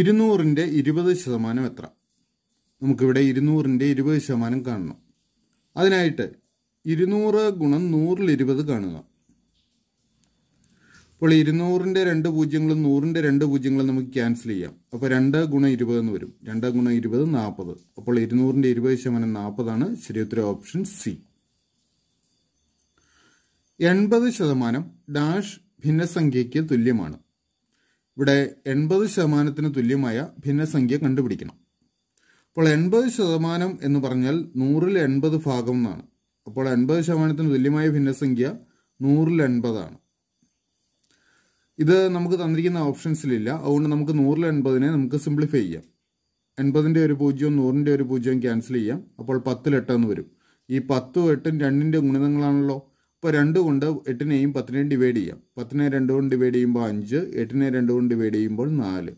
ഇരുന്നൂറിൻ്റെ ഇരുപത് ശതമാനം എത്ര നമുക്കിവിടെ ഇരുന്നൂറിൻ്റെ ഇരുപത് ശതമാനം കാണണം അതിനായിട്ട് ഇരുന്നൂറ് ഗുണം നൂറിൽ ഇരുപത് കാണുക അപ്പോൾ ഇരുന്നൂറിൻ്റെ രണ്ട് പൂജ്യങ്ങളും നൂറിൻ്റെ രണ്ട് പൂജ്യങ്ങളും നമുക്ക് ക്യാൻസൽ ചെയ്യാം അപ്പോൾ രണ്ട് ഗുണം ഇരുപത് എന്ന് വരും രണ്ട് ഗുണം ഇരുപത് നാൽപ്പത് അപ്പോൾ ഇരുന്നൂറിൻ്റെ ഇരുപത് ശതമാനം നാൽപ്പതാണ് ശരിയുത്തര ഓപ്ഷൻ സി എൺപത് ശതമാനം ഡാഷ് ഭിന്നസംഖ്യയ്ക്ക് തുല്യമാണ് ഇവിടെ എൺപത് ശതമാനത്തിന് തുല്യമായ ഭിന്നസംഖ്യ കണ്ടുപിടിക്കണം അപ്പോൾ എൺപത് ശതമാനം എന്ന് പറഞ്ഞാൽ നൂറിൽ എൺപത് ഭാഗം എന്നാണ് അപ്പോൾ എൺപത് ശതമാനത്തിന് തുല്യമായ ഭിന്നസംഖ്യ നൂറിൽ എൺപതാണ് ഇത് നമുക്ക് തന്നിരിക്കുന്ന ഓപ്ഷൻസിലില്ല അതുകൊണ്ട് നമുക്ക് നൂറിൽ എൺപതിനെ നമുക്ക് സിംപ്ലിഫൈ ചെയ്യാം എൺപതിൻ്റെ ഒരു പൂജ്യവും നൂറിൻ്റെ ഒരു പൂജ്യവും ക്യാൻസൽ ചെയ്യാം അപ്പോൾ പത്തിൽ എട്ടെന്ന് വരും ഈ പത്തും എട്ടും രണ്ടിൻ്റെ ഗുണിതങ്ങളാണല്ലോ ഇപ്പോൾ രണ്ട് കൊണ്ട് എട്ടിനെയും പത്തിനെയും ഡിവൈഡ് ചെയ്യാം പത്തിനെ രണ്ട് കൊണ്ട് ഡിവൈഡ് ചെയ്യുമ്പോൾ അഞ്ച് എട്ടിനെ രണ്ട് കൊണ്ട് ഡിവൈഡ് ചെയ്യുമ്പോൾ നാല്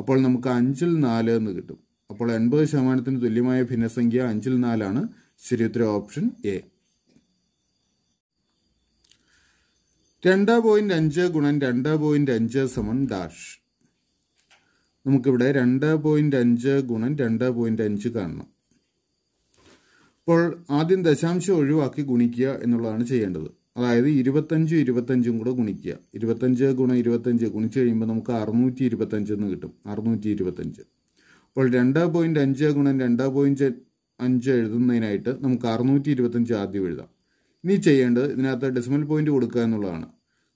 അപ്പോൾ നമുക്ക് അഞ്ചിൽ നാല് എന്ന് കിട്ടും അപ്പോൾ എൺപത് ശതമാനത്തിന് തുല്യമായ ഭിന്നസംഖ്യ അഞ്ചിൽ നാലാണ് ശരിയുത്തര ഓപ്ഷൻ എ രണ്ട് പോയിന്റ് അഞ്ച് ഗുണം രണ്ട് പോയിന്റ് അഞ്ച് സമം ഡാഷ് നമുക്കിവിടെ രണ്ട് പോയിന്റ് അഞ്ച് ഗുണം രണ്ട് പോയിന്റ് അഞ്ച് കാണണം അപ്പോൾ ആദ്യം ദശാംശം ഒഴിവാക്കി ഗുണിക്കുക എന്നുള്ളതാണ് ചെയ്യേണ്ടത് അതായത് ഇരുപത്തഞ്ച് ഇരുപത്തഞ്ചും കൂടെ ഗുണിക്കുക ഇരുപത്തഞ്ച് ഗുണ ഇരുപത്തഞ്ച് ഗുണിച്ച് കഴിയുമ്പോൾ നമുക്ക് അറുന്നൂറ്റി ഇരുപത്തഞ്ച് എന്ന് കിട്ടും അറുന്നൂറ്റി ഇരുപത്തഞ്ച് അപ്പോൾ രണ്ട് പോയിന്റ് അഞ്ച് ഗുണം രണ്ട് പോയിന്റ് അഞ്ച് എഴുതുന്നതിനായിട്ട് നമുക്ക് അറുന്നൂറ്റി ഇരുപത്തഞ്ച് ആദ്യം എഴുതാം ഇനി ചെയ്യേണ്ടത് ഇതിനകത്ത് ഡെസിമൽ പോയിന്റ് കൊടുക്കുക എന്നുള്ളതാണ്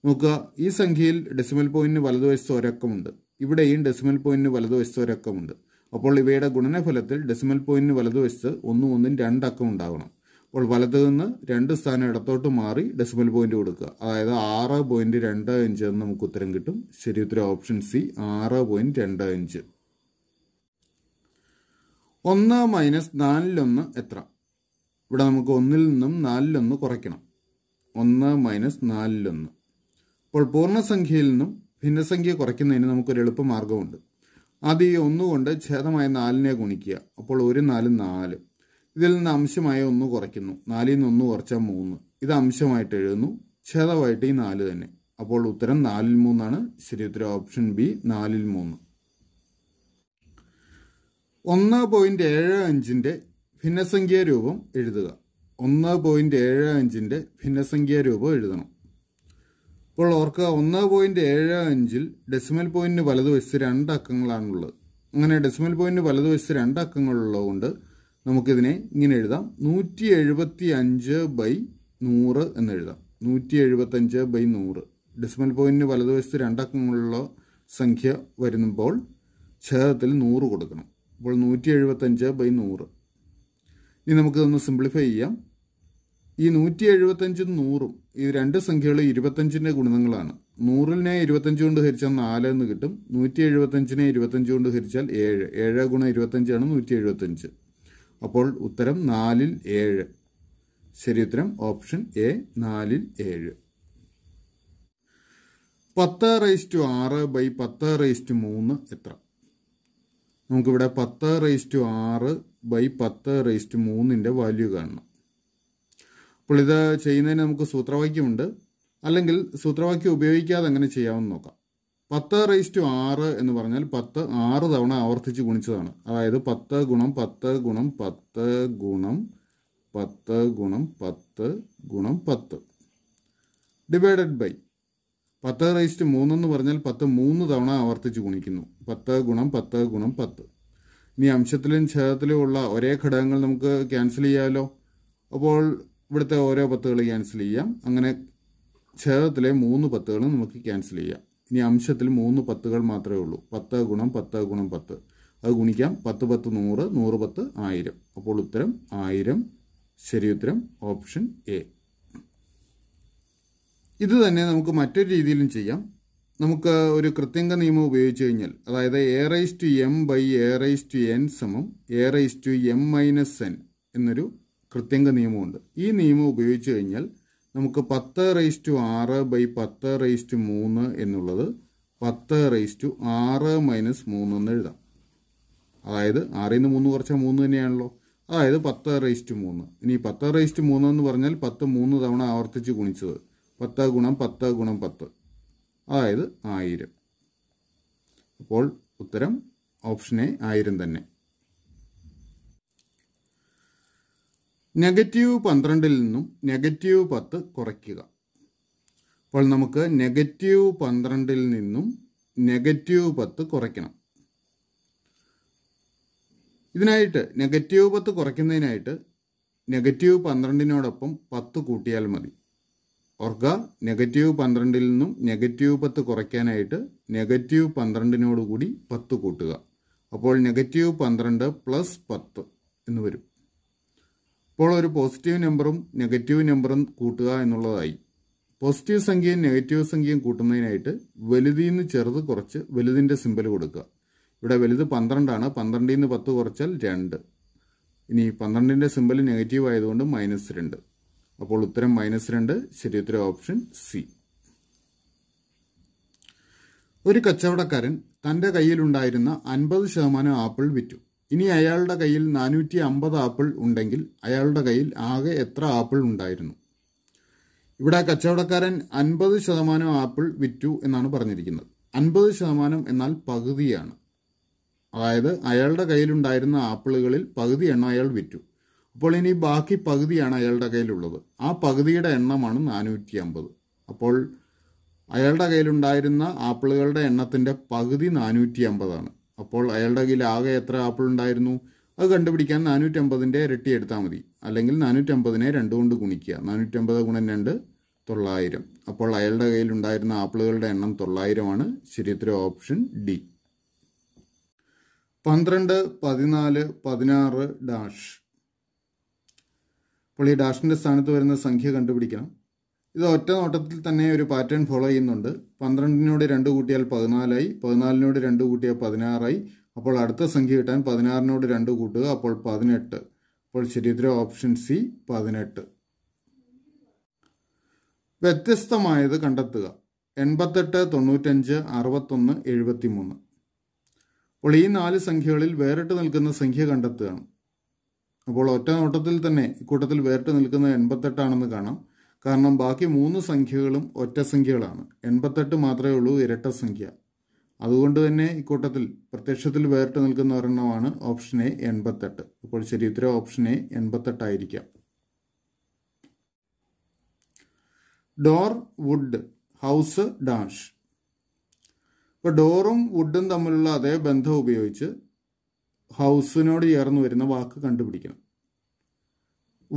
നോക്കുക ഈ സംഖ്യയിൽ ഡെസിമൽ പോയിന്റിന് വലതുവശത്ത് ഒരക്കമുണ്ട് ഇവിടെയും ഡെസിമൽ പോയിന്റിന് വലതുവശത്ത് ഒരക്കമുണ്ട് അപ്പോൾ ഇവയുടെ ഗുണനഫലത്തിൽ ഡെസിമൽ പോയിന്റിന് വലതുവശത്ത് ഒന്നും ഒന്നും രണ്ടക്കം ഉണ്ടാകണം അപ്പോൾ വലത് നിന്ന് രണ്ട് സ്ഥാനം ഇടത്തോട്ട് മാറി ഡെസിമൽ പോയിന്റ് കൊടുക്കുക അതായത് ആറ് പോയിന്റ് രണ്ട് ഇഞ്ച് എന്ന് നമുക്ക് ഉത്തരം കിട്ടും ശരി ഉത്തരം ഓപ്ഷൻ സി ആറ് പോയിന്റ് രണ്ട് അഞ്ച് ഒന്ന് മൈനസ് നാലിലൊന്ന് എത്ര ഇവിടെ നമുക്ക് ഒന്നിൽ നിന്നും നാലിലൊന്ന് കുറയ്ക്കണം ഒന്ന് മൈനസ് നാലിലൊന്ന് അപ്പോൾ പൂർണ്ണസംഖ്യയിൽ നിന്നും ഭിന്നസംഖ്യ കുറയ്ക്കുന്നതിന് നമുക്കൊരു എളുപ്പമാർഗമുണ്ട് ആദ്യം ഈ ഒന്നുകൊണ്ട് ഛേദമായ നാലിനെ ഗുണിക്കുക അപ്പോൾ ഒരു നാല് നാല് ഇതിൽ നിന്ന് അംശമായ ഒന്ന് കുറയ്ക്കുന്നു നാലിൽ നിന്ന് ഒന്ന് കുറച്ചാൽ മൂന്ന് ഇത് അംശമായിട്ട് എഴുതുന്നു ഛേദമായിട്ട് ഈ നാല് തന്നെ അപ്പോൾ ഉത്തരം നാലിൽ മൂന്നാണ് ശരി ഉത്തരം ഓപ്ഷൻ ബി നാലിൽ മൂന്ന് ഒന്ന് പോയിന്റ് ഏഴ് അഞ്ചിൻ്റെ ഭിന്നസംഖ്യ രൂപം എഴുതുക ഒന്ന് പോയിന്റ് ഏഴ് അഞ്ചിൻ്റെ ഭിന്നസംഖ്യ രൂപം എഴുതണം ഇപ്പോൾ ഓർക്കുക ഒന്ന് പോയിന്റ് ഏഴ് അഞ്ചിൽ ഡെസിമൽ പോയിന്റിന് വലതുവശത്ത് രണ്ട് അക്കങ്ങളാണുള്ളത് അങ്ങനെ ഡെസിമൽ പോയിന്റിന് വലതുവശത്ത് രണ്ട് അക്കങ്ങളുള്ളതുകൊണ്ട് നമുക്കിതിനെ ഇങ്ങനെ എഴുതാം നൂറ്റി എഴുപത്തി അഞ്ച് ബൈ നൂറ് എന്ന് എഴുതാം നൂറ്റി അഞ്ച് ബൈ നൂറ് ഡെസിമൽ പോയിന്റിന് വലതുവശത്ത് രണ്ടക്കങ്ങളുള്ള സംഖ്യ വരുമ്പോൾ ഛേദത്തിൽ നൂറ് കൊടുക്കണം അപ്പോൾ നൂറ്റി അഞ്ച് ബൈ നൂറ് ഇനി നമുക്കിതൊന്ന് സിംപ്ലിഫൈ ചെയ്യാം ഈ നൂറ്റി എഴുപത്തഞ്ചും നൂറും ഈ രണ്ട് സംഖ്യകൾ ഇരുപത്തഞ്ചിൻ്റെ ഗുണങ്ങളാണ് നൂറിനെ ഇരുപത്തഞ്ച് കൊണ്ട് ഹരിച്ചാൽ നാല് എന്ന് കിട്ടും നൂറ്റി എഴുപത്തഞ്ചിനെ ഇരുപത്തഞ്ച് കൊണ്ട് ഹരിച്ചാൽ ഏഴ് ഏഴ് ഗുണം ഇരുപത്തഞ്ചാണ് നൂറ്റി എഴുപത്തഞ്ച് അപ്പോൾ ഉത്തരം നാലിൽ ഏഴ് ശരി ഉത്തരം ഓപ്ഷൻ എ നാലിൽ ഏഴ് പത്ത് റേസ്റ്റു ആറ് ബൈ പത്ത് റേസ്റ്റു മൂന്ന് എത്ര നമുക്കിവിടെ പത്ത് റേസ്റ്റു ആറ് ബൈ പത്ത് റേസ്റ്റു മൂന്നിൻ്റെ വാല്യൂ കാണണം അപ്പോൾ ഇത് ചെയ്യുന്നതിന് നമുക്ക് സൂത്രവാക്യമുണ്ട് അല്ലെങ്കിൽ സൂത്രവാക്യം ഉപയോഗിക്കാതെ എങ്ങനെ ചെയ്യാമെന്ന് നോക്കാം പത്ത് റേസ് ടു ആറ് എന്ന് പറഞ്ഞാൽ പത്ത് ആറ് തവണ ആവർത്തിച്ച് ഗുണിച്ചതാണ് അതായത് പത്ത് ഗുണം പത്ത് ഗുണം പത്ത് ഗുണം പത്ത് ഗുണം പത്ത് ഗുണം പത്ത് ഡിവൈഡഡ് ബൈ പത്ത് റേസ്റ്റ് മൂന്ന് എന്ന് പറഞ്ഞാൽ പത്ത് മൂന്ന് തവണ ആവർത്തിച്ച് ഗുണിക്കുന്നു പത്ത് ഗുണം പത്ത് ഗുണം പത്ത് ഇനി അംശത്തിലും ഛേദത്തിലും ഉള്ള ഒരേ ഘടകങ്ങൾ നമുക്ക് ക്യാൻസൽ ചെയ്യാമല്ലോ അപ്പോൾ ഇവിടുത്തെ ഓരോ പത്തുകൾ ക്യാൻസൽ ചെയ്യാം അങ്ങനെ ഛേദത്തിലെ മൂന്ന് പത്തുകളും നമുക്ക് ക്യാൻസൽ ചെയ്യാം ഇനി അംശത്തിൽ മൂന്ന് പത്തുകൾ മാത്രമേ ഉള്ളൂ പത്ത് ഗുണം പത്ത് ഗുണം പത്ത് അത് ഗുണിക്കാം പത്ത് പത്ത് നൂറ് നൂറ് പത്ത് ആയിരം അപ്പോൾ ഉത്തരം ആയിരം ശരി ഉത്തരം ഓപ്ഷൻ എ ഇത് തന്നെ നമുക്ക് മറ്റൊരു രീതിയിലും ചെയ്യാം നമുക്ക് ഒരു കൃത്യങ്ക നിയമം ഉപയോഗിച്ച് കഴിഞ്ഞാൽ അതായത് A raise to M by A raise to N സമം A raise to M minus N എന്നൊരു കൃത്യങ്ക നിയമമുണ്ട് ഈ നിയമം ഉപയോഗിച്ച് കഴിഞ്ഞാൽ നമുക്ക് പത്ത് റേസ് ടു ആറ് ബൈ പത്ത് റേസ് ടു മൂന്ന് എന്നുള്ളത് പത്ത് റേസ് ടു ആറ് മൈനസ് മൂന്ന് എന്ന് എഴുതാം അതായത് ആറിൽ നിന്ന് മൂന്ന് കുറച്ചാൽ മൂന്ന് തന്നെയാണല്ലോ അതായത് പത്ത് റേസ് ടു മൂന്ന് ഇനി പത്ത് റേസ് ടു മൂന്ന് എന്ന് പറഞ്ഞാൽ പത്ത് മൂന്ന് തവണ ആവർത്തിച്ച് ഗുണിച്ചത് പത്ത് ഗുണം പത്ത് ഗുണം പത്ത് അതായത് ആയിരം അപ്പോൾ ഉത്തരം ഓപ്ഷൻ എ ആയിരം തന്നെ നെഗറ്റീവ് പന്ത്രണ്ടിൽ നിന്നും നെഗറ്റീവ് പത്ത് കുറയ്ക്കുക അപ്പോൾ നമുക്ക് നെഗറ്റീവ് പന്ത്രണ്ടിൽ നിന്നും നെഗറ്റീവ് പത്ത് കുറയ്ക്കണം ഇതിനായിട്ട് നെഗറ്റീവ് പത്ത് കുറയ്ക്കുന്നതിനായിട്ട് നെഗറ്റീവ് പന്ത്രണ്ടിനോടൊപ്പം പത്ത് കൂട്ടിയാൽ മതി ഓർക്കുക നെഗറ്റീവ് പന്ത്രണ്ടിൽ നിന്നും നെഗറ്റീവ് പത്ത് കുറയ്ക്കാനായിട്ട് നെഗറ്റീവ് പന്ത്രണ്ടിനോടുകൂടി പത്ത് കൂട്ടുക അപ്പോൾ നെഗറ്റീവ് പന്ത്രണ്ട് പ്ലസ് പത്ത് എന്ന് വരും ഇപ്പോൾ ഒരു പോസിറ്റീവ് നമ്പറും നെഗറ്റീവ് നമ്പറും കൂട്ടുക എന്നുള്ളതായി പോസിറ്റീവ് സംഖ്യയും നെഗറ്റീവ് സംഖ്യയും കൂട്ടുന്നതിനായിട്ട് വലുതിൽ നിന്ന് ചെറുത് കുറച്ച് വലുതിൻ്റെ സിമ്പിൾ കൊടുക്കുക ഇവിടെ വലുത് പന്ത്രണ്ടാണ് പന്ത്രണ്ടിൽ നിന്ന് പത്ത് കുറച്ചാൽ രണ്ട് ഇനി പന്ത്രണ്ടിൻ്റെ സിമ്പിൾ നെഗറ്റീവ് ആയതുകൊണ്ട് മൈനസ് രണ്ട് അപ്പോൾ ഉത്തരം മൈനസ് രണ്ട് ശരി ഉത്തരം ഓപ്ഷൻ സി ഒരു കച്ചവടക്കാരൻ തൻ്റെ കയ്യിലുണ്ടായിരുന്ന അൻപത് ശതമാനം ആപ്പിൾ വിറ്റു ഇനി അയാളുടെ കയ്യിൽ നാനൂറ്റി അമ്പത് ആപ്പിൾ ഉണ്ടെങ്കിൽ അയാളുടെ കയ്യിൽ ആകെ എത്ര ആപ്പിൾ ഉണ്ടായിരുന്നു ഇവിടെ കച്ചവടക്കാരൻ അൻപത് ശതമാനം ആപ്പിൾ വിറ്റു എന്നാണ് പറഞ്ഞിരിക്കുന്നത് അൻപത് ശതമാനം എന്നാൽ പകുതിയാണ് അതായത് അയാളുടെ കയ്യിലുണ്ടായിരുന്ന ആപ്പിളുകളിൽ പകുതി എണ്ണം അയാൾ വിറ്റു അപ്പോൾ ഇനി ബാക്കി പകുതിയാണ് അയാളുടെ കയ്യിലുള്ളത് ആ പകുതിയുടെ എണ്ണമാണ് നാനൂറ്റി അമ്പത് അപ്പോൾ അയാളുടെ കയ്യിലുണ്ടായിരുന്ന ആപ്പിളുകളുടെ എണ്ണത്തിൻ്റെ പകുതി നാനൂറ്റി അമ്പതാണ് അപ്പോൾ അയാളുടെ കയ്യിൽ ആകെ എത്ര ആപ്പിൾ ഉണ്ടായിരുന്നു അത് കണ്ടുപിടിക്കാൻ നാനൂറ്റമ്പതിൻ്റെ ഇരട്ടി എടുത്താൽ മതി അല്ലെങ്കിൽ നാനൂറ്റമ്പതിനെ രണ്ട് കൊണ്ട് ഗുണിക്കുക നാനൂറ്റമ്പത് ഗുണം രണ്ട് തൊള്ളായിരം അപ്പോൾ അയാളുടെ കയ്യിൽ ഉണ്ടായിരുന്ന ആപ്പിളുകളുടെ എണ്ണം തൊള്ളായിരമാണ് ശരിയത്തിന് ഓപ്ഷൻ ഡി പന്ത്രണ്ട് പതിനാല് പതിനാറ് ഡാഷ് അപ്പോൾ ഈ ഡാഷിൻ്റെ സ്ഥാനത്ത് വരുന്ന സംഖ്യ കണ്ടുപിടിക്കണം ഇത് ഒറ്റ നോട്ടത്തിൽ തന്നെ ഒരു പാറ്റേൺ ഫോളോ ചെയ്യുന്നുണ്ട് പന്ത്രണ്ടിനോട് രണ്ട് കൂട്ടിയാൽ പതിനാലായി പതിനാലിനോട് രണ്ട് കൂട്ടിയാൽ പതിനാറായി അപ്പോൾ അടുത്ത സംഖ്യ കിട്ടാൻ പതിനാറിനോട് രണ്ട് കൂട്ടുക അപ്പോൾ പതിനെട്ട് അപ്പോൾ ശരിയുത്തരം ഓപ്ഷൻ സി പതിനെട്ട് വ്യത്യസ്തമായത് കണ്ടെത്തുക എൺപത്തെട്ട് തൊണ്ണൂറ്റഞ്ച് അറുപത്തൊന്ന് എഴുപത്തി മൂന്ന് അപ്പോൾ ഈ നാല് സംഖ്യകളിൽ വേറിട്ട് നിൽക്കുന്ന സംഖ്യ കണ്ടെത്തുകയാണ് അപ്പോൾ ഒറ്റ നോട്ടത്തിൽ തന്നെ ഇക്കൂട്ടത്തിൽ വേറിട്ട് നിൽക്കുന്നത് എൺപത്തെട്ടാണെന്ന് കാണാം കാരണം ബാക്കി മൂന്ന് സംഖ്യകളും ഒറ്റ സംഖ്യകളാണ് എൺപത്തെട്ട് മാത്രമേ ഉള്ളൂ ഇരട്ട സംഖ്യ അതുകൊണ്ട് തന്നെ ഇക്കൂട്ടത്തിൽ പ്രത്യക്ഷത്തിൽ വേറിട്ട് നിൽക്കുന്ന ഒരെണ്ണമാണ് ഓപ്ഷൻ എ എൺപത്തെട്ട് അപ്പോൾ ശരി ഉത്തര ഓപ്ഷൻ എ എൺപത്തെട്ടായിരിക്കാം ഡോർ വുഡ് ഹൗസ് ഡാഷ് ഇപ്പോൾ ഡോറും വുഡും തമ്മിലുള്ള അതേ ബന്ധം ഉപയോഗിച്ച് ഹൗസിനോട് ചേർന്ന് വരുന്ന വാക്ക് കണ്ടുപിടിക്കണം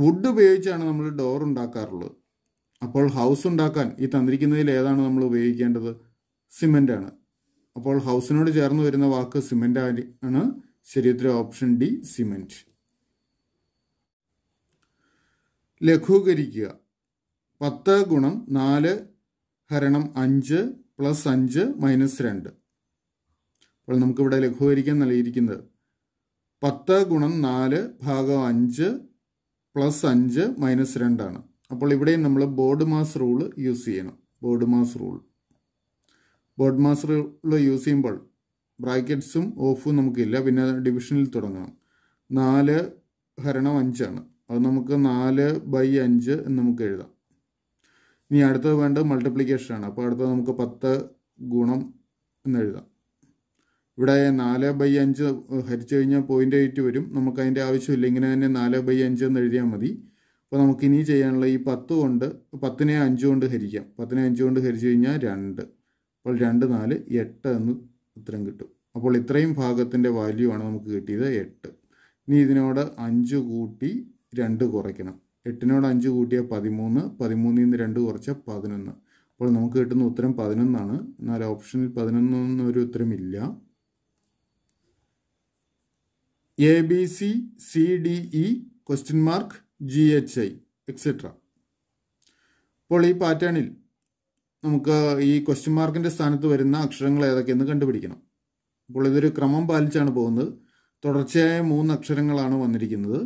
വുഡ് ഉപയോഗിച്ചാണ് നമ്മൾ ഡോർ ഉണ്ടാക്കാറുള്ളത് അപ്പോൾ ഹൗസ് ഉണ്ടാക്കാൻ ഈ തന്നിരിക്കുന്നതിൽ ഏതാണ് നമ്മൾ ഉപയോഗിക്കേണ്ടത് സിമെൻ്റ് ആണ് അപ്പോൾ ഹൗസിനോട് ചേർന്ന് വരുന്ന വാക്ക് സിമെൻ്റ് ആണ് ശരിയത്തിൽ ഓപ്ഷൻ ഡി സിമെൻറ്റ് ലഘൂകരിക്കുക പത്ത് ഗുണം നാല് ഹരണം അഞ്ച് പ്ലസ് അഞ്ച് മൈനസ് രണ്ട് അപ്പോൾ നമുക്കിവിടെ ലഘൂകരിക്കാൻ നൽകിയിരിക്കുന്നത് പത്ത് ഗുണം നാല് ഭാഗം അഞ്ച് പ്ലസ് അഞ്ച് മൈനസ് രണ്ടാണ് അപ്പോൾ ഇവിടെയും നമ്മൾ ബോർഡ് മാസ് റൂൾ യൂസ് ചെയ്യണം BODMAS rule BODMAS rule use ചെയ്യുമ്പോൾ ബ്രാക്കറ്റ്സും ഓഫും നമുക്കില്ല പിന്നെ ഡിവിഷനിൽ തുടങ്ങണം നാല് ഹരണം അഞ്ചാണ് അത് നമുക്ക് നാല് ബൈ അഞ്ച് എന്ന് നമുക്ക് എഴുതാം ഇനി അടുത്തത് വേണ്ടത് മൾട്ടിപ്ലിക്കേഷനാണ് അപ്പോൾ അടുത്തത് നമുക്ക് പത്ത് ഗുണം എന്ന് എഴുതാം ഇവിടെ നാല് ബൈ അഞ്ച് ഹരിച്ചു കഴിഞ്ഞാൽ പോയിൻ്റ് എയ്റ്റ് വരും നമുക്ക് അതിൻ്റെ ആവശ്യമില്ല ഇങ്ങനെ തന്നെ നാല് ബൈ അഞ്ച് എന്ന് എഴുതിയാൽ മതി അപ്പോൾ നമുക്ക് ഇനി ചെയ്യാനുള്ള ഈ പത്ത് കൊണ്ട് പത്തിനെ അഞ്ച് കൊണ്ട് ഹരിക്കാം പത്തിനെ അഞ്ച് കൊണ്ട് ഹരിച്ചു കഴിഞ്ഞാൽ രണ്ട് അപ്പോൾ രണ്ട് നാല് എട്ട് എന്ന് ഉത്തരം കിട്ടും അപ്പോൾ ഇത്രയും ഭാഗത്തിൻ്റെ വാല്യൂ ആണ് നമുക്ക് കിട്ടിയത് എട്ട് ഇനി ഇതിനോട് അഞ്ച് കൂട്ടി രണ്ട് കുറയ്ക്കണം എട്ടിനോട് അഞ്ച് കൂട്ടിയാൽ പതിമൂന്ന് പതിമൂന്നിൽ നിന്ന് രണ്ട് കുറച്ചാൽ പതിനൊന്ന് അപ്പോൾ നമുക്ക് കിട്ടുന്ന ഉത്തരം പതിനൊന്നാണ് എന്നാൽ ഓപ്ഷനിൽ പതിനൊന്നൊരു ഉത്തരമില്ല A B C C D E question mark G H I etcetera അപ്പോൾ ഈ പാറ്റേണിൽ നമുക്ക് ഈ ക്വസ്റ്റ്യൻ മാർക്കിൻ്റെ സ്ഥാനത്ത് വരുന്ന അക്ഷരങ്ങൾ ഏതൊക്കെയെന്ന് കണ്ടുപിടിക്കണം അപ്പോൾ ഇതൊരു ക്രമം പാലിച്ചാണ് പോകുന്നത് തുടർച്ചയായ മൂന്ന് അക്ഷരങ്ങളാണ് വന്നിരിക്കുന്നത്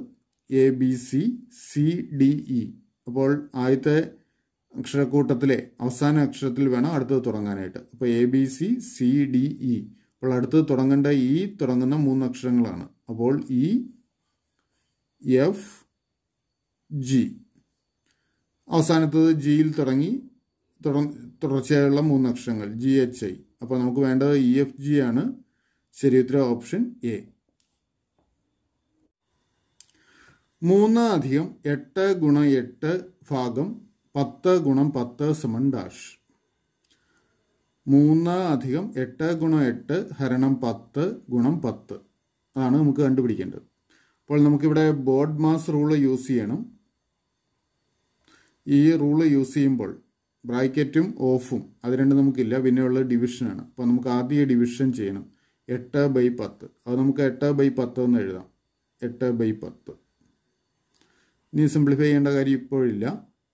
A B C C D E അപ്പോൾ ആദ്യത്തെ അക്ഷരക്കൂട്ടത്തിലെ അവസാന അക്ഷരത്തിൽ വേണം അടുത്തത് തുടങ്ങാനായിട്ട് അപ്പോൾ A B C C D E അപ്പോൾ അടുത്തത് തുടങ്ങേണ്ട ഇ e, തുടങ്ങുന്ന മൂന്ന് അക്ഷരങ്ങളാണ് അപ്പോൾ ഇ e, എഫ് ജി അവസാനത്തത് ജിയിൽ തുടങ്ങി തുടർച്ചയായുള്ള മൂന്ന് അക്ഷരങ്ങൾ ജി എച്ച് ഐ അപ്പോൾ നമുക്ക് വേണ്ടത് ഇ എഫ് ജി ആണ് ശരി ഉത്തരം ഓപ്ഷൻ എ മൂന്ന് അധികം എട്ട് ഗുണം എട്ട് ഭാഗം പത്ത് ഗുണം പത്ത് സമൺ ഡാഷ് മൂന്ന് അധികം എട്ട് ഗുണം എട്ട് ഹരണം പത്ത് ഗുണം പത്ത് അതാണ് നമുക്ക് കണ്ടുപിടിക്കേണ്ടത് അപ്പോൾ നമുക്കിവിടെ ബോർഡ് മാസ് റൂള് യൂസ് ചെയ്യണം ഈ റൂള് യൂസ് ചെയ്യുമ്പോൾ ബ്രാക്കറ്റും ഓഫും അത് രണ്ടും നമുക്കില്ല പിന്നെയുള്ള ഡിവിഷനാണ് അപ്പോൾ നമുക്ക് ആദ്യം ഡിവിഷൻ ചെയ്യണം എട്ട് ബൈ പത്ത് അത് നമുക്ക് എട്ട് ബൈ പത്ത് എന്ന് എഴുതാം എട്ട് ബൈ പത്ത് ഇനി സിംപ്ലിഫൈ ചെയ്യേണ്ട കാര്യം ഇപ്പോഴില്ല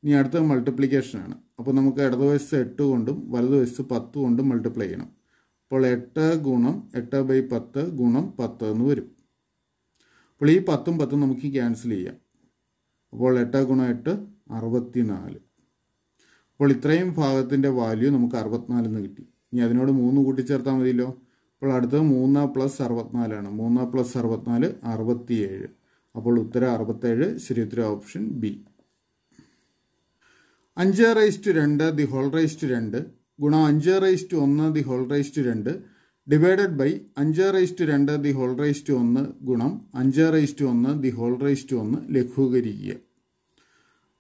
ഇനി അടുത്ത മൾട്ടിപ്ലിക്കേഷനാണ് അപ്പോൾ നമുക്ക് ഇടതുവശത്ത് എട്ട് കൊണ്ടും വലതുവശത്ത് പത്ത് കൊണ്ടും മൾട്ടിപ്ലൈ ചെയ്യണം അപ്പോൾ എട്ട് ഗുണം എട്ട് ബൈ പത്ത് ഗുണം പത്ത് എന്ന് വരും അപ്പോൾ ഈ പത്തും പത്തും നമുക്ക് ക്യാൻസൽ ചെയ്യാം അപ്പോൾ എട്ട് ഗുണം എട്ട് അറുപത്തിനാല് അപ്പോൾ ഇത്രയും ഭാഗത്തിൻ്റെ വാല്യൂ നമുക്ക് അറുപത്തിനാല് എന്ന് കിട്ടി ഇനി അതിനോട് മൂന്ന് കൂട്ടിച്ചേർത്താൽ മതിയല്ലോ അപ്പോൾ അടുത്തത് മൂന്ന് പ്ലസ് അറുപത്തിനാലാണ് മൂന്ന് പ്ലസ് അറുപത്തിനാല് അറുപത്തിയേഴ് അപ്പോൾ ഉത്തരം അറുപത്തേഴ് ശരി ഉത്തരം ഓപ്ഷൻ ബി അഞ്ച് റൈസ് ടു രണ്ട് ദി ഹോൾ റൈസ് ടു രണ്ട് ഗുണം അഞ്ച് റൈസ് ടു ഒന്ന് ദി ഹോൾ റൈസ് ടു രണ്ട് ഡിവൈഡഡ് ബൈ അഞ്ച് റൈസ് ടു രണ്ട് ദി ഹോൾ റൈസ് ടു ഒന്ന് ഗുണം അഞ്ച് റൈസ് ടു ഒന്ന് ദി ഹോൾ റൈസ് ടു ഒന്ന് ലഘൂകരിക്കുക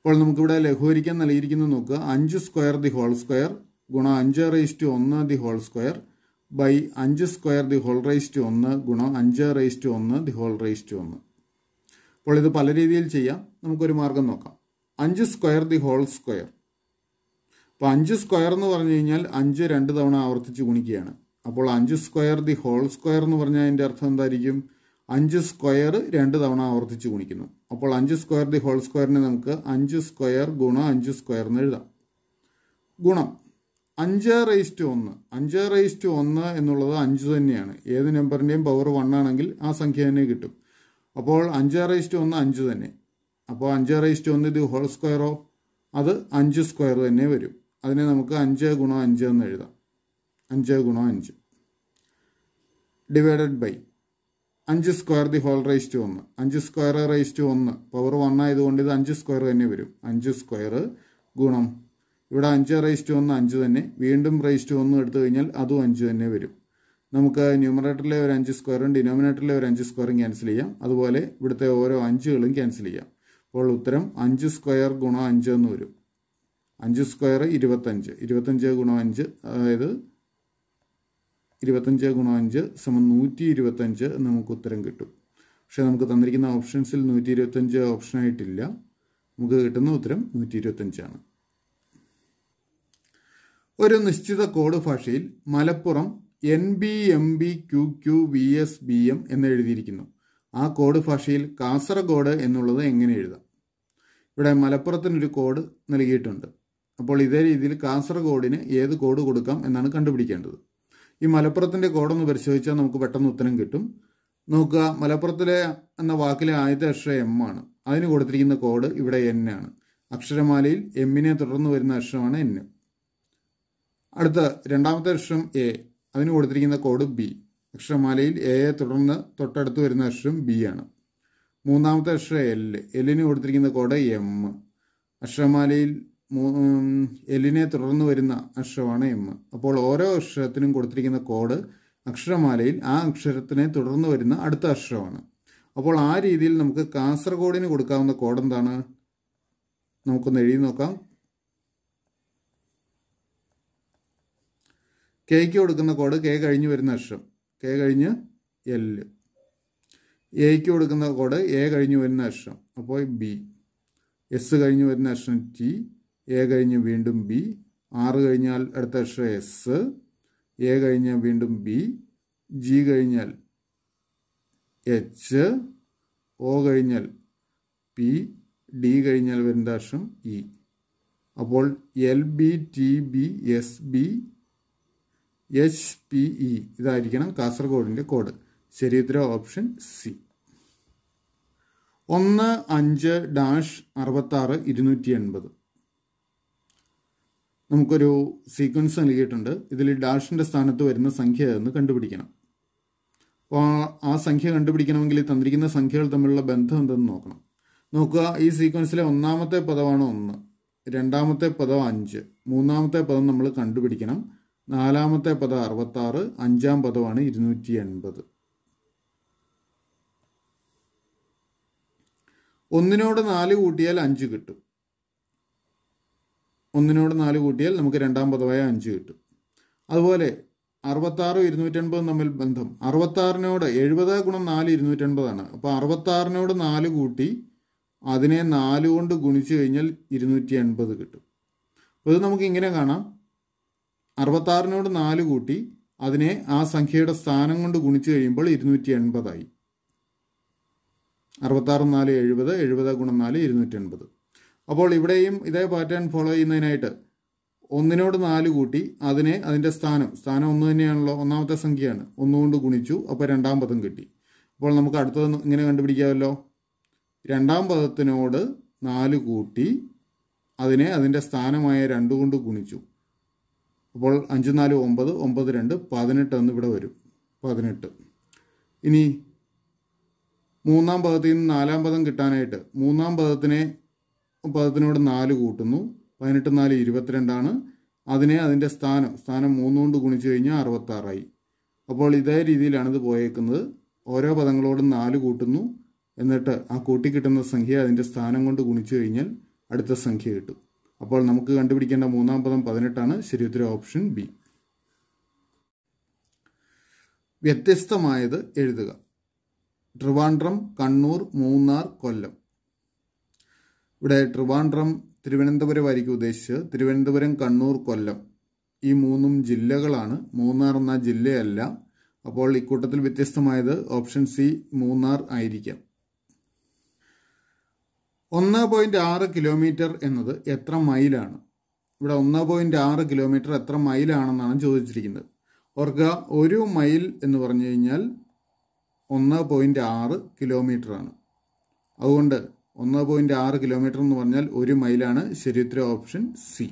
അപ്പോൾ നമുക്കിവിടെ ലഘൂകരിക്കാൻ നൽകിയിരിക്കുന്നത് നോക്കുക അഞ്ച് സ്ക്വയർ ദി ഹോൾ സ്ക്വയർ ഗുണ അഞ്ച് റേസ് ടു ഒന്ന് ദി ഹോൾ സ്ക്വയർ ബൈ അഞ്ച് square the whole raise to ഒന്ന് ഗുണ അഞ്ച് റേസ് ടു ഒന്ന് ദി ഹോൾ റേസ് ടു ഒന്ന് അപ്പോൾ ഇത് പല രീതിയിൽ ചെയ്യാം നമുക്കൊരു മാർഗം നോക്കാം അഞ്ച് സ്ക്വയർ ദി ഹോൾ സ്ക്വയർ അപ്പോൾ അഞ്ച് സ്ക്വയർ എന്ന് പറഞ്ഞു കഴിഞ്ഞാൽ അഞ്ച് രണ്ട് തവണ ആവർത്തിച്ച് ഗുണിക്കുകയാണ് അപ്പോൾ അഞ്ച് സ്ക്വയർ ദി ഹോൾ സ്ക്വയർ എന്ന് പറഞ്ഞാൽ അതിൻ്റെ അർത്ഥം എന്തായിരിക്കും അഞ്ച് സ്ക്വയർ രണ്ട് തവണ ആവർത്തിച്ച് ഗുണിക്കുന്നു അപ്പോൾ അഞ്ച് സ്ക്വയർ ദി ഹോൾ സ്ക്വയറിനെ നമുക്ക് അഞ്ച് സ്ക്വയർ ഗുണം അഞ്ച് സ്ക്വയർ എന്ന് എഴുതാം ഗുണം അഞ്ച് റേസ് ടു ഒന്ന് അഞ്ച് റേസ് ടു ഒന്ന് എന്നുള്ളത് അഞ്ച് തന്നെയാണ് ഏത് നമ്പറിൻ്റെയും പവർ വൺ ആണെങ്കിൽ ആ സംഖ്യ തന്നെ കിട്ടും അപ്പോൾ അഞ്ച് റേസ് ടു ഒന്ന് അഞ്ച് തന്നെ അപ്പോൾ അഞ്ച് റേസ് ടു ഒന്ന് ദി ഹോൾ സ്ക്വയറോ അത് അഞ്ച് സ്ക്വയർ തന്നെ വരും അതിനെ നമുക്ക് അഞ്ച് ഗുണം അഞ്ച് എന്ന് എഴുതാം അഞ്ച് ഗുണം അഞ്ച് ഡിവൈഡഡ് ബൈ അഞ്ച് square the whole raise to ഒന്ന് അഞ്ച് സ്ക്വയർ റൈസ് ടു ഒന്ന് പവർ വൺ ആയതുകൊണ്ട് ഇത് അഞ്ച് സ്ക്വയർ തന്നെ വരും അഞ്ച് സ്ക്വയർ ഗുണം ഇവിടെ അഞ്ച് റൈസ് ടു ഒന്ന് അഞ്ച് തന്നെ വീണ്ടും റൈസ് ടു ഒന്ന് എടുത്തു കഴിഞ്ഞാൽ അതും അഞ്ച് തന്നെ വരും നമുക്ക് ന്യൂമറേറ്ററിലെ ഒരു അഞ്ച് സ്ക്വയറും ഡിനോമിനേറ്ററിലെ ഒരു അഞ്ച് സ്ക്വയറും ക്യാൻസൽ ചെയ്യാം അതുപോലെ ഇവിടുത്തെ ഓരോ അഞ്ചുകളും ക്യാൻസൽ ചെയ്യാം അപ്പോൾ ഉത്തരം അഞ്ച് സ്ക്വയർ ഗുണം അഞ്ച് എന്ന് വരും അഞ്ച് സ്ക്വയർ ഇരുപത്തഞ്ച് ഇരുപത്തഞ്ച് ഗുണം അഞ്ച് അതായത് ഇരുപത്തഞ്ച് ഗുണം അഞ്ച് സമം നൂറ്റി ഇരുപത്തഞ്ച് എന്ന് നമുക്ക് ഉത്തരം കിട്ടും പക്ഷേ നമുക്ക് തന്നിരിക്കുന്ന ഓപ്ഷൻസിൽ നൂറ്റി ഇരുപത്തഞ്ച് ഓപ്ഷനായിട്ടില്ല നമുക്ക് കിട്ടുന്ന ഉത്തരം നൂറ്റി ഇരുപത്തഞ്ചാണ് ഒരു നിശ്ചിത കോഡ് ഭാഷയിൽ Malappuram N B M B Q Q V S B M എന്ന് എഴുതിയിരിക്കുന്നു ആ കോഡ് ഭാഷയിൽ കാസർഗോഡ് എന്നുള്ളത് എങ്ങനെ എഴുതാം ഇവിടെ മലപ്പുറത്തിനൊരു കോഡ് നൽകിയിട്ടുണ്ട് അപ്പോൾ ഇതേ രീതിയിൽ കാസർഗോഡിന് ഏത് കോഡ് കൊടുക്കാം എന്നാണ് കണ്ടുപിടിക്കേണ്ടത് ഈ മലപ്പുറത്തിൻ്റെ കോഡൊന്ന് പരിശോധിച്ചാൽ നമുക്ക് പെട്ടെന്ന് ഉത്തരം കിട്ടും നോക്കുക മലപ്പുറത്തിലെ എന്ന വാക്കിലെ ആദ്യത്തെ അക്ഷരം എം ആണ് അതിന് കൊടുത്തിരിക്കുന്ന കോഡ് ഇവിടെ എൻ ആണ് അക്ഷരമാലയിൽ എമ്മിനെ തുടർന്ന് വരുന്ന അക്ഷരമാണ് എൻ അടുത്ത രണ്ടാമത്തെ അക്ഷരം എ അതിന് കൊടുത്തിരിക്കുന്ന കോഡ് ബി അക്ഷരമാലയിൽ എ തുടർന്ന് തൊട്ടടുത്ത് വരുന്ന അക്ഷരം ബി ആണ് മൂന്നാമത്തെ അക്ഷരം എൽ എല്ലിന് കൊടുത്തിരിക്കുന്ന കോഡ് എം അക്ഷരമാലയിൽ എല്ലിനെ തുടർന്ന് വരുന്ന അക്ഷരമാണ് എം അപ്പോൾ ഓരോ അക്ഷരത്തിനും കൊടുത്തിരിക്കുന്ന കോഡ് അക്ഷരമാലയിൽ ആ അക്ഷരത്തിനെ തുടർന്ന് വരുന്ന അടുത്ത അക്ഷരമാണ് അപ്പോൾ ആ രീതിയിൽ നമുക്ക് കാസർഗോഡിന് കൊടുക്കാവുന്ന കോഡ് എന്താണ് നമുക്കൊന്ന് എഴുതി നോക്കാം കെക്ക് കൊടുക്കുന്ന കോഡ് കെ കഴിഞ്ഞ് വരുന്ന അക്ഷരം കെ കഴിഞ്ഞ് എൽ എക്ക് കൊടുക്കുന്ന കോഡ് എ കഴിഞ്ഞ് വരുന്ന അക്ഷരം അപ്പോൾ ബി എസ് കഴിഞ്ഞ് വരുന്ന അക്ഷരം ടി എ കഴിഞ്ഞ് വീണ്ടും ബി ആറ് കഴിഞ്ഞാൽ അടുത്ത അക്ഷരം എസ് എ കഴിഞ്ഞാൽ വീണ്ടും ബി ജി കഴിഞ്ഞാൽ എച്ച് ഒ കഴിഞ്ഞാൽ പി ഡി കഴിഞ്ഞാൽ വരുന്ന അക്ഷരം ഇ അപ്പോൾ L B T B S B H P E ഇതായിരിക്കണം കാസർഗോഡിൻ്റെ കോഡ് ശരി ഓപ്ഷൻ സി ഒന്ന് അഞ്ച് ഡാഷ് അറുപത്താറ് ഇരുന്നൂറ്റി എൺപത് നമുക്കൊരു സീക്വൻസ് നൽകിയിട്ടുണ്ട് ഇതിൽ ഡാഷിൻ്റെ സ്ഥാനത്ത് വരുന്ന സംഖ്യ എന്ന് കണ്ടുപിടിക്കണം അപ്പോൾ ആ സംഖ്യ കണ്ടുപിടിക്കണമെങ്കിൽ തന്നിരിക്കുന്ന സംഖ്യകൾ തമ്മിലുള്ള ബന്ധം എന്തെന്ന് നോക്കണം നോക്കുക ഈ സീക്വൻസിലെ ഒന്നാമത്തെ പദമാണ് ഒന്ന് രണ്ടാമത്തെ പദം അഞ്ച് മൂന്നാമത്തെ പദം നമ്മൾ കണ്ടുപിടിക്കണം നാലാമത്തെ പദം അറുപത്താറ് അഞ്ചാം പദമാണ് ഇരുന്നൂറ്റി എൺപത് ഒന്നിനോട് നാല് കൂട്ടിയാൽ അഞ്ച് കിട്ടും ഒന്നിനോട് നാല് കൂട്ടിയാൽ നമുക്ക് രണ്ടാം പദമായ അഞ്ച് കിട്ടും അതുപോലെ അറുപത്താറും ഇരുന്നൂറ്റൻപതും തമ്മിൽ ബന്ധം അറുപത്താറിനോട് എഴുപത് ഗുണം നാല് ഇരുന്നൂറ്റൻപതാണ് അപ്പോൾ അറുപത്താറിനോട് നാല് കൂട്ടി അതിനെ നാല് കൊണ്ട് ഗുണിച്ചു കഴിഞ്ഞാൽ ഇരുന്നൂറ്റി എൺപത് കിട്ടും അപ്പോൾ ഇത് നമുക്ക് ഇങ്ങനെ കാണാം അറുപത്താറിനോട് നാല് കൂട്ടി അതിനെ ആ സംഖ്യയുടെ സ്ഥാനം കൊണ്ട് ഗുണിച്ചു കഴിയുമ്പോൾ ഇരുന്നൂറ്റി എൺപതായി അറുപത്താറ് നാല് എഴുപത് എഴുപത് ഗുണം നാല് ഇരുന്നൂറ്റി എൺപത് അപ്പോൾ ഇവിടെയും ഇതേ പാറ്റേൺ ഫോളോ ചെയ്യുന്നതിനായിട്ട് ഒന്നിനോട് നാല് കൂട്ടി അതിനെ അതിൻ്റെ സ്ഥാനം സ്ഥാനം ഒന്ന് തന്നെയാണല്ലോ ഒന്നാമത്തെ സംഖ്യയാണ് ഒന്നുകൊണ്ട് ഗുണിച്ചു അപ്പോൾ രണ്ടാം പദം കിട്ടി അപ്പോൾ നമുക്ക് അടുത്തത് ഇങ്ങനെ കണ്ടുപിടിക്കാമല്ലോ രണ്ടാം പദത്തിനോട് നാല് കൂട്ടി അതിനെ അതിൻ്റെ സ്ഥാനമായ രണ്ട് കൊണ്ട് ഗുണിച്ചു അപ്പോൾ അഞ്ച് നാല് ഒമ്പത് ഒമ്പത് രണ്ട് പതിനെട്ട് എന്ന് ഇവിടെ വരും പതിനെട്ട് ഇനി മൂന്നാം പദത്തിൽ നിന്ന് നാലാം പദം കിട്ടാനായിട്ട് മൂന്നാം പദത്തിനെ പദത്തിനോട് നാല് കൂട്ടുന്നു പതിനെട്ട് നാല് ഇരുപത്തിരണ്ടാണ് അതിനെ അതിൻ്റെ സ്ഥാനം സ്ഥാനം മൂന്നുകൊണ്ട് ഗുണിച്ചു കഴിഞ്ഞാൽ അറുപത്താറായി അപ്പോൾ ഇതേ രീതിയിലാണ് ഇത് പോയേക്കുന്നത് ഓരോ പദങ്ങളോടും നാല് കൂട്ടുന്നു എന്നിട്ട് ആ കൂട്ടി കിട്ടുന്ന സംഖ്യ അതിൻ്റെ സ്ഥാനം കൊണ്ട് ഗുണിച്ചു കഴിഞ്ഞാൽ അടുത്ത സംഖ്യ കിട്ടും അപ്പോൾ നമുക്ക് കണ്ടുപിടിക്കേണ്ട മൂന്നാം പദം പതിനെട്ടാണ് ശരിയുത്തര ഓപ്ഷൻ ബി വ്യത്യസ്തമായത് എഴുതുക ട്രിവാൻഡ്രം കണ്ണൂർ മൂന്നാർ കൊല്ലം ഇവിടെ ട്രിവാൻഡ്രം തിരുവനന്തപുരമായിരിക്കും ഉദ്ദേശിച്ചത് തിരുവനന്തപുരം കണ്ണൂർ കൊല്ലം ഈ മൂന്നും ജില്ലകളാണ് മൂന്നാർ എന്ന ജില്ലയല്ല അപ്പോൾ ഇക്കൂട്ടത്തിൽ വ്യത്യസ്തമായത് ഓപ്ഷൻ സി മൂന്നാർ ആയിരിക്കാം ഒന്ന് പോയിന്റ് ആറ് കിലോമീറ്റർ എന്നത് എത്ര മൈലാണ് ഇവിടെ ഒന്ന് പോയിന്റ് ആറ് കിലോമീറ്റർ എത്ര മൈലാണെന്നാണ് ചോദിച്ചിരിക്കുന്നത് ഓർക്കുക ഒരു മൈൽ എന്ന് പറഞ്ഞു കഴിഞ്ഞാൽ ഒന്ന് പോയിന്റ് ആറ് കിലോമീറ്ററാണ് അതുകൊണ്ട് ഒന്ന് പോയിൻറ്റ് ആറ് കിലോമീറ്റർ എന്ന് പറഞ്ഞാൽ ഒരു മൈലാണ് ശരിയുത്തര ഓപ്ഷൻ സി